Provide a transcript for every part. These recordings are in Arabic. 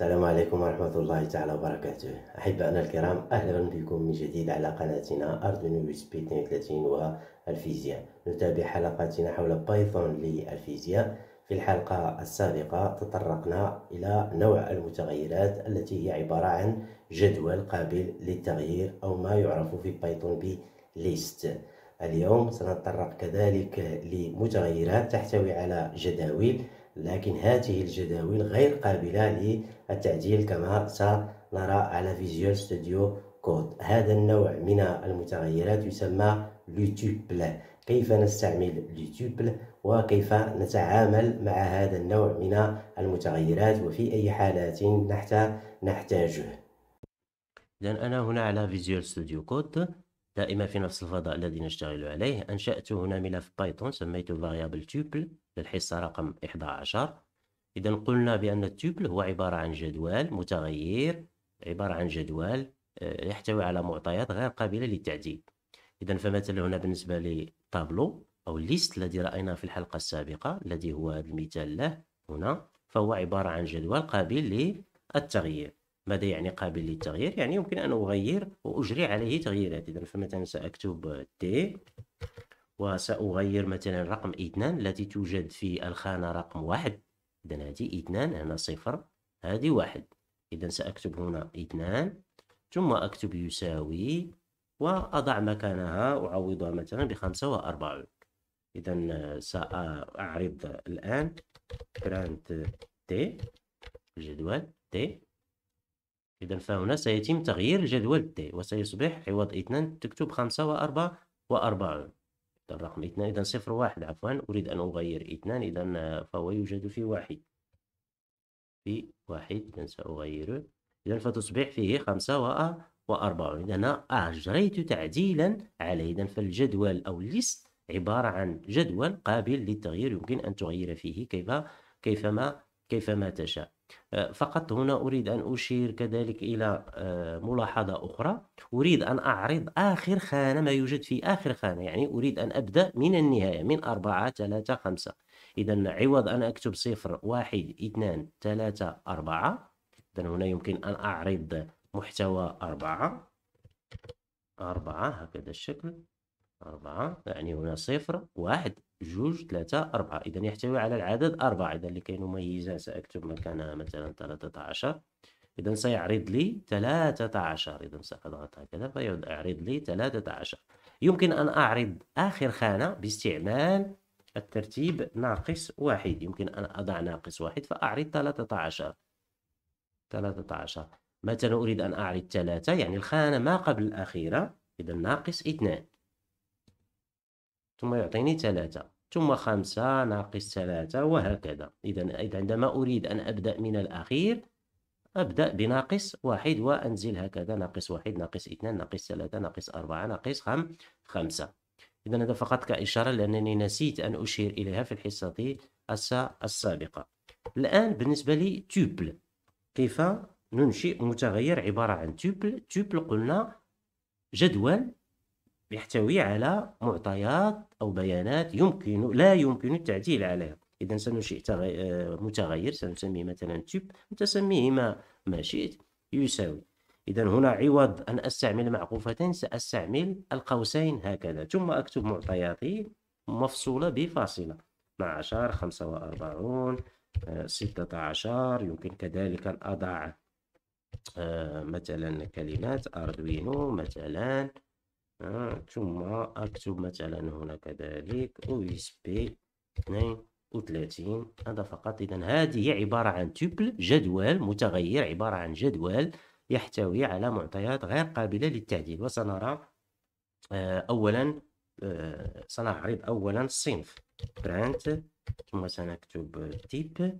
السلام عليكم ورحمة الله تعالى وبركاته أحبائنا الكرام أهلا بكم من جديد على قناتنا أردوينو اس بي 32 والفيزياء نتابع حلقاتنا حول بايثون للفيزياء في الحلقة السابقة تطرقنا إلى نوع المتغيرات التي هي عبارة عن جدول قابل للتغيير أو ما يعرف في بايثون بليست ليست اليوم سنتطرق كذلك لمتغيرات تحتوي على جداول لكن هذه الجداول غير قابلة للتعديل كما سنرى على فيجوال ستوديو كود هذا النوع من المتغيرات يسمى لوتوبل كيف نستعمل لوتوبل وكيف نتعامل مع هذا النوع من المتغيرات وفي أي حالات نحتاجه إذا أنا هنا على فيجوال ستوديو كود دائما في نفس الفضاء الذي نشتغل عليه أنشأت هنا ملف بايثون سميته variable tuple للحصة رقم 11 إذا قلنا بأن التوبل هو عبارة عن جدول متغير عبارة عن جدول آه، يحتوي على معطيات غير قابلة للتعديل إذا فمثلا هنا بالنسبة للتابلو أو الليست الذي رأيناه في الحلقة السابقة الذي هو هذا المثال له هنا فهو عبارة عن جدول قابل للتغيير ماذا يعني قابل للتغيير؟ يعني يمكن أن أغير وأجري عليه تغييرات إذا فمثلا سأكتب دي وسأغير مثلا رقم اثنان التي توجد في الخانة رقم واحد إذا هذه اثنان هنا صفر هذه واحد إذا سأكتب هنا اثنان ثم أكتب يساوي وأضع مكانها أعوضها مثلا بخمسة وأربعون إذا سأعرض الآن برانت تي الجدول تي إذا فهنا سيتم تغيير الجدول تي وسيصبح عوض اثنان تكتب خمسة وأربعة وأربعون الرقم اثنان إذا صفر واحد عفوا أريد أن أغير اثنان إذا آه، فهو يوجد في واحد في واحد إذا سأغيره إذا فتصبح فيه خمسة آه، وأربعون إذا أنا أجريت تعديلا عليه إذا فالجدول أو ليست عبارة عن جدول قابل للتغيير يمكن أن تغير فيه كيف كيفما كيفما تشاء آه، فقط هنا أريد أن أشير كذلك إلى آه، ملاحظة أخرى أريد أن أعرض آخر خانة ما يوجد في آخر خانة يعني أريد أن أبدأ من النهاية من أربعة ثلاثة خمسة إذا عوض أن أكتب صفر واحد اثنان ثلاثة أربعة إذا هنا يمكن أن أعرض محتوى أربعة أربعة هكذا الشكل أربعة يعني هنا صفر واحد جوج ثلاثة أربعة إذا يحتوي على العدد أربعة إذا لكي نميزه سأكتب مكانها مثلا ثلاثة عشر إذا سيعرض لي ثلاثة عشر إذا سأضغط هكذا فيعرض لي ثلاثة عشر يمكن أن أعرض آخر خانة باستعمال الترتيب ناقص واحد يمكن أن أضع ناقص واحد فأعرض ثلاثة عشر ثلاثة عشر مثلا أريد أن أعرض ثلاثة يعني الخانة ما قبل الأخيرة إذا ناقص اثنان ثم يعطيني ثلاثة ثم خمسة ناقص ثلاثة وهكذا إذا إذا عندما أريد أن أبدأ من الأخير أبدأ بناقص واحد وأنزل هكذا ناقص واحد ناقص اثنان ناقص ثلاثة ناقص أربعة ناقص خم خمسة إذا هذا فقط كإشارة لأنني نسيت أن أشير إليها في الحصة السابقة الآن بالنسبة لي تيبل كيف ننشئ متغير عبارة عن توبل توبل قلنا جدول يحتوي على معطيات أو بيانات يمكن لا يمكن التعديل عليها إذا سنشئ آه، متغير سنسميه مثلا تيب أنت سميه ما, ما شئت يساوي إذا هنا عوض أن أستعمل معقوفتين سأستعمل القوسين هكذا ثم أكتب معطياتي مفصولة بفاصلة 12 45 16 يمكن كذلك أن أضع آه، مثلا كلمات أردوينو مثلا ثم اكتب مثلا هنا كذلك او اس بي 32 هذا فقط اذا هذه هي عباره عن تبل جدول متغير عباره عن جدول يحتوي على معطيات غير قابله للتعديل وسنرى آه، اولا آه، سنعرض اولا الصنف برانت ثم سنكتب تيب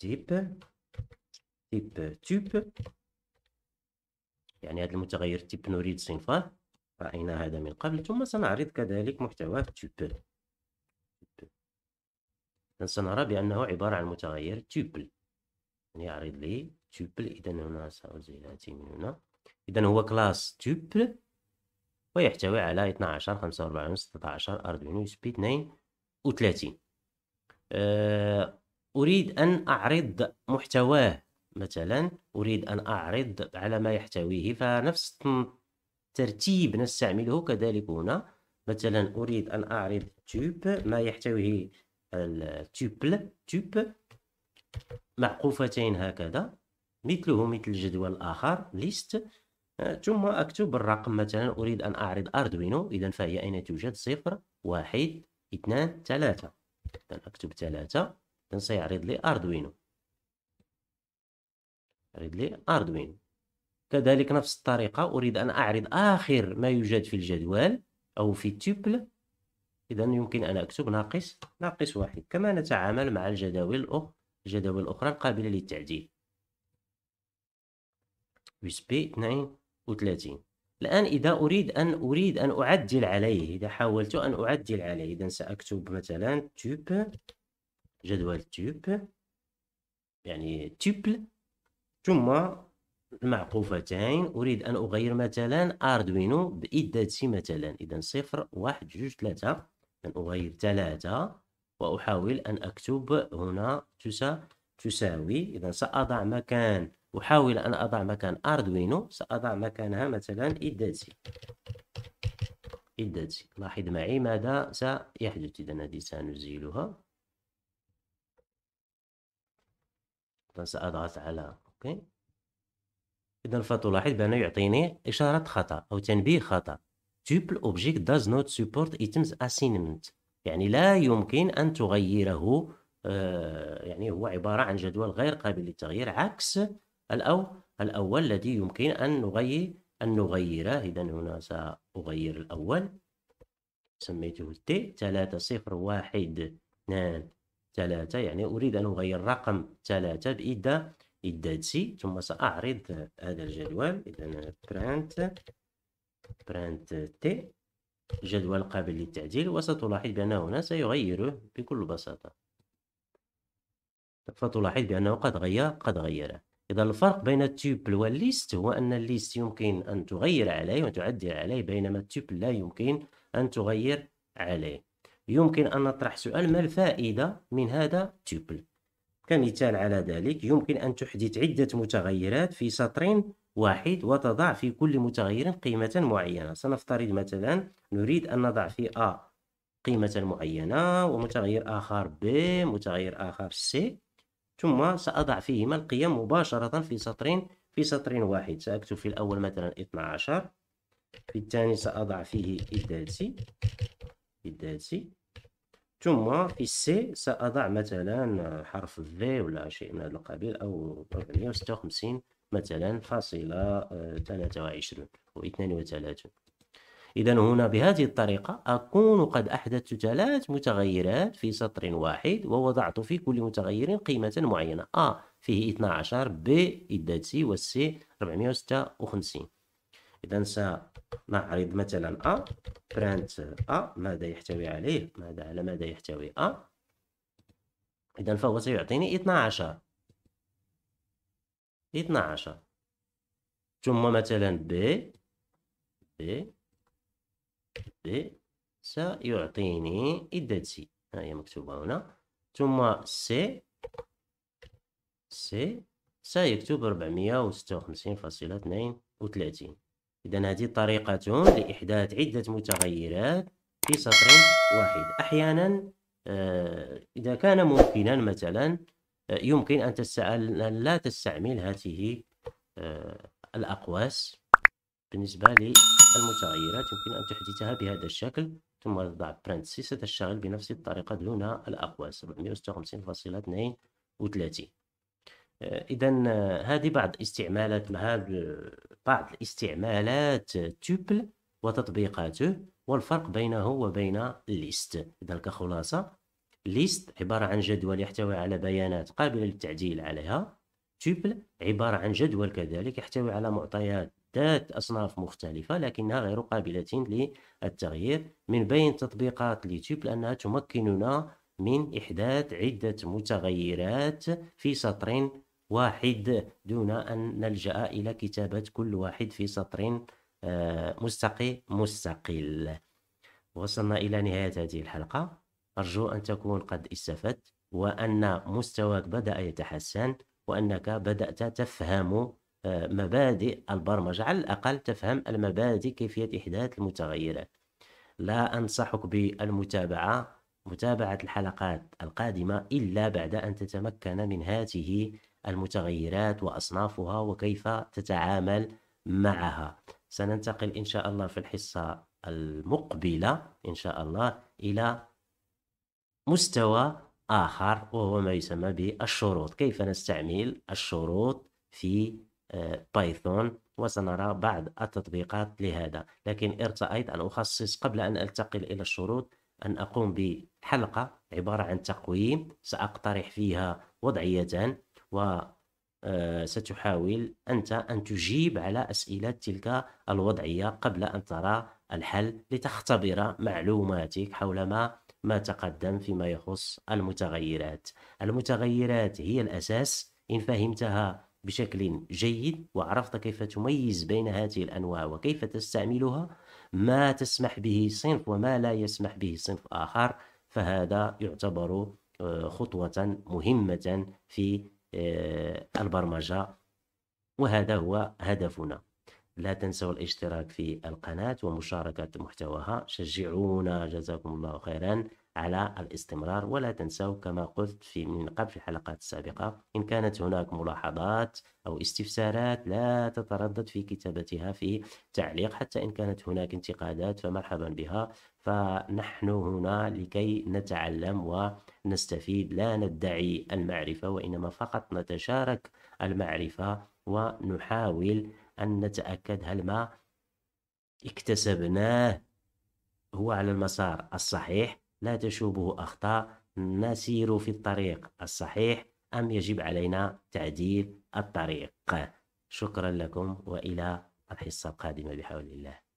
تيب تيب توب يعني هذا المتغير تيب نريد صنفه رأينا هذا من قبل ثم سنعرض كذلك محتوى توب سنرى بأنه عبارة عن متغير توبل يعني يعرض لي توبل إذا هنا سأزيل هذه من هنا إذا هو كلاس توبل ويحتوي على 12 45 16 أردوينو يو اس بي 32 أريد أن أعرض محتواه مثلا أريد أن أعرض على ما يحتويه فنفس الترتيب نستعمله كذلك هنا مثلا أريد أن أعرض توب ما يحتويه التوبل توب معقوفتين هكذا مثله مثل الجدول الآخر ليست ثم أكتب الرقم مثلا أريد أن أعرض أردوينو إذا فهي أين توجد صفر واحد اثنان ثلاثة إذا أكتب ثلاثة إذا سيعرض لي أردوينو أريد لي أردوين كذلك نفس الطريقة أريد أن أعرض آخر ما يوجد في الجدول أو في التبل إذا يمكن أن أكتب ناقص ناقص واحد كما نتعامل مع الجداول الأخرى الجداول الأخرى القابلة للتعديل بي 32 الآن إذا أريد أن أريد أن أعدل عليه إذا حاولت أن أعدل عليه إذا سأكتب مثلا توب جدول توب يعني توبل ثم المعقوفتين أريد أن أغير مثلا أردوينو بإدتي مثلا إذا صفر واحد جوج ثلاثة أن أغير ثلاثة وأحاول أن أكتب هنا تسا تساوي إذا سأضع مكان أحاول أن أضع مكان أردوينو سأضع مكانها مثلا إدتي إدتي لاحظ معي ماذا سيحدث إذا هذه سنزيلها سأضغط على اوكي اذا فتلاحظ بانه يعطيني اشاره خطا او تنبيه خطا تيبل اوبجيكت داز نوت سبورت ايتمز اسينمنت يعني لا يمكن ان تغيره آه، يعني هو عباره عن جدول غير قابل للتغيير عكس الأو الأول الذي يمكن أن نغير أن نغيره إذا هنا سأغير الأول سميته تي ثلاثة صفر واحد اثنان ثلاثة يعني أريد أن أغير رقم ثلاثة بإيدا إداتي ثم سأعرض هذا الجدول إذا برانت برانت تي جدول قابل للتعديل وستلاحظ بأن هنا سيغيره بكل بساطة فتلاحظ بأنه قد غير قد غيره إذا الفرق بين التيبل والليست هو أن الليست يمكن أن تغير عليه وتعدل عليه بينما التيبل لا يمكن أن تغير عليه يمكن أن نطرح سؤال ما الفائدة من هذا التوبل كمثال على ذلك يمكن أن تحدث عدة متغيرات في سطر واحد وتضع في كل متغير قيمة معينة سنفترض مثلا نريد أن نضع في A قيمة معينة ومتغير آخر B متغير آخر C ثم سأضع فيهما القيم مباشرة في سطر في سطر واحد سأكتب في الأول مثلا 12 في الثاني سأضع فيه إدالتي إدالتي ثم في السي سأضع مثلا حرف في ولا شيء من هذا القبيل أو 456 مثلا فاصلة 23 و 32 إذا هنا بهذه الطريقة أكون قد أحدثت ثلاث متغيرات في سطر واحد ووضعت في كل متغير قيمة معينة A فيه 12 ب إدات سي والسي 456 إذا نعرض مثلا أ برنت أ ماذا يحتوي عليه ماذا على ماذا يحتوي أ إذا فهو سيعطيني 12 12 ثم مثلا ب ب ب سيعطيني عدة ها هي مكتوبة هنا ثم سي سي سيكتب 456.32 إذا هذه طريقة لإحداث عدة متغيرات في سطر واحد أحيانا آه، إذا كان ممكنا مثلا آه، يمكن أن, تستعمل لا تستعمل هذه آه، الأقواس بالنسبة للمتغيرات يمكن أن تحدثها بهذا الشكل ثم تضع برنتسي ستشتغل بنفس الطريقة دون الأقواس 456.32 اذا هذه بعض استعمالات هذه بعض الاستعمالات تيبل وتطبيقاته والفرق بينه وبين ليست اذا كخلاصه ليست عباره عن جدول يحتوي على بيانات قابله للتعديل عليها تيبل عباره عن جدول كذلك يحتوي على معطيات ذات أصناف مختلفة لكنها غير قابلة للتغيير من بين تطبيقات لتوبل لأنها تمكننا من إحداث عدة متغيرات في سطر واحد دون أن نلجأ إلى كتابة كل واحد في سطر آه، مستقي مستقل وصلنا إلى نهاية هذه الحلقة أرجو أن تكون قد استفدت وأن مستواك بدأ يتحسن وأنك بدأت تفهم آه، مبادئ البرمجة على الأقل تفهم المبادئ كيفية إحداث المتغيرات لا أنصحك بالمتابعة متابعة الحلقات القادمة إلا بعد أن تتمكن من هذه المتغيرات واصنافها وكيف تتعامل معها سننتقل ان شاء الله في الحصه المقبله ان شاء الله الى مستوى اخر وهو ما يسمى بالشروط كيف نستعمل الشروط في آه، بايثون وسنرى بعض التطبيقات لهذا لكن ارتأيت أن أخصص قبل أن التقل إلى الشروط أن أقوم بحلقة عبارة عن تقويم سأقترح فيها وضعية وستحاول آه، أنت أن تجيب على أسئلة تلك الوضعية قبل أن ترى الحل لتختبر معلوماتك حول ما ما تقدم فيما يخص المتغيرات المتغيرات هي الأساس إن فهمتها بشكل جيد وعرفت كيف تميز بين هذه الانواع وكيف تستعملها ما تسمح به صنف وما لا يسمح به صنف اخر فهذا يعتبر آه، خطوه مهمه في آه، البرمجة وهذا هو هدفنا لا تنسوا الاشتراك في القناة ومشاركة محتواها شجعونا جزاكم الله خيرا على الاستمرار ولا تنسوا كما قلت في من قبل في الحلقات السابقة إن كانت هناك ملاحظات أو استفسارات لا تتردد في كتابتها في تعليق حتى إن كانت هناك انتقادات فمرحبا بها فنحن هنا لكي نتعلم ونستفيد لا ندعي المعرفة وإنما فقط نتشارك المعرفة ونحاول أن نتأكد هل ما اكتسبناه هو على المسار الصحيح لا تشوبه أخطاء نسير في الطريق الصحيح أم يجب علينا تعديل الطريق شكرا لكم وإلى الحصة القادمة بحول الله